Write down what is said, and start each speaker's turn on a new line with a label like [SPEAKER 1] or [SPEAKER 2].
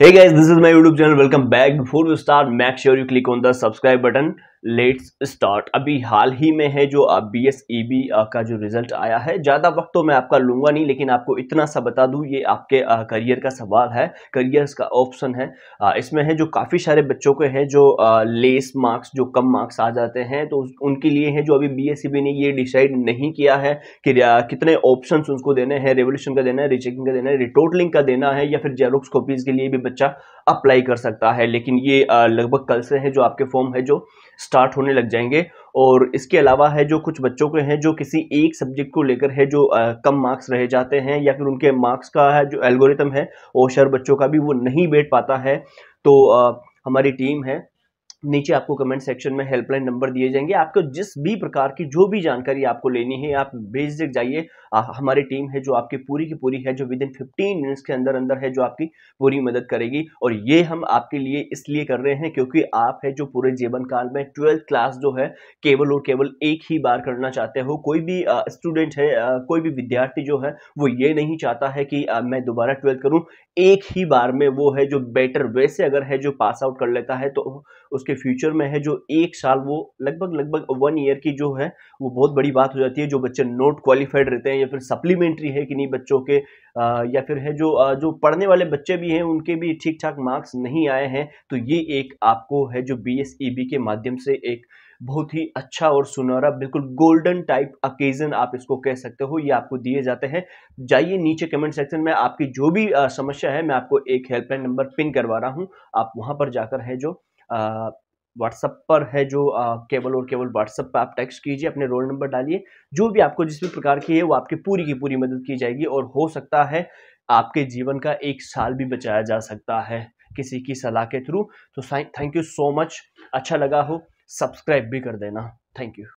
[SPEAKER 1] hey guys this is my youtube channel welcome back before we start make sure you click on the subscribe button let's start अभी हाल ही में है जो B S E B का जो result आया है ज़्यादा वक्त तो मैं आपका लूँगा नहीं लेकिन आपको इतना सा बता दूँ ये आपके करियर का सवाल है करियर्स का ऑप्शन है इसमें है जो काफ़ी सारे बच्चों के हैं जो लेस मार्क्स जो कम मार्क्स आ जाते हैं तो उनके लिए है जो अभी बी एस ई बी ने ये डिसाइड नहीं किया है कि कितने ऑप्शन उसको देने हैं रेवोल्यूशन का देना है रिचेकिंग का देना है रिटोटलिंग का देना है या फिर जेरोक्स कॉपीज़ के लिए भी बच्चा अप्लाई कर सकता है लेकिन ये लगभग कल से है जो आपके फॉर्म है जो स्टार्ट होने लग जाएंगे और इसके अलावा है जो कुछ बच्चों के हैं जो किसी एक सब्जेक्ट को लेकर है जो आ, कम मार्क्स रह जाते हैं या फिर उनके मार्क्स का है जो एल्गोरिथम है ओशर बच्चों का भी वो नहीं बैठ पाता है तो आ, हमारी टीम है नीचे आपको कमेंट सेक्शन में हेल्पलाइन नंबर दिए जाएंगे आपको जिस भी प्रकार की जो भी जानकारी आपको लेनी है आप बेझिझक जाइए हमारी टीम है जो आपकी पूरी की पूरी है जो विद इन फिफ्टीन मिनट्स के अंदर अंदर है जो आपकी पूरी मदद करेगी और ये हम आपके लिए इसलिए कर रहे हैं क्योंकि आप है जो पूरे जीवन काल में ट्वेल्थ क्लास जो है केवल और केवल एक ही बार करना चाहते हो कोई भी स्टूडेंट है कोई भी विद्यार्थी जो है वो ये नहीं चाहता है कि मैं दोबारा ट्वेल्थ करूँ एक ही बार में वो है जो बेटर वे से अगर है जो पास आउट कर लेता है तो उसके उसके फ्यूचर में है जो एक साल वो लगभग लगभग वन ईयर की जो है वो बहुत बड़ी बात हो जाती है जो बच्चे नोट क्वालिफाइड रहते हैं या फिर सप्लीमेंट्री है कि नहीं बच्चों के आ, या फिर है जो आ, जो पढ़ने वाले बच्चे भी हैं उनके भी ठीक ठाक मार्क्स नहीं आए हैं तो ये एक आपको है जो बी e के माध्यम से एक बहुत ही अच्छा और सुनहरा बिल्कुल गोल्डन टाइप अकेजन आप इसको कह सकते हो ये आपको दिए जाते हैं जाइए नीचे कमेंट सेक्शन में आपकी जो भी समस्या है मैं आपको एक हेल्पलाइन नंबर पिन करवा रहा हूँ आप वहाँ पर जाकर है जो व्हाट्सअप पर है जो केवल और केवल व्हाट्सअप पर आप टेक्स्ट कीजिए अपने रोल नंबर डालिए जो भी आपको जिस भी प्रकार की है वो आपकी पूरी की पूरी मदद की जाएगी और हो सकता है आपके जीवन का एक साल भी बचाया जा सकता है किसी की सलाह के थ्रू तो थैंक यू सो मच अच्छा लगा हो सब्सक्राइब भी कर देना थैंक यू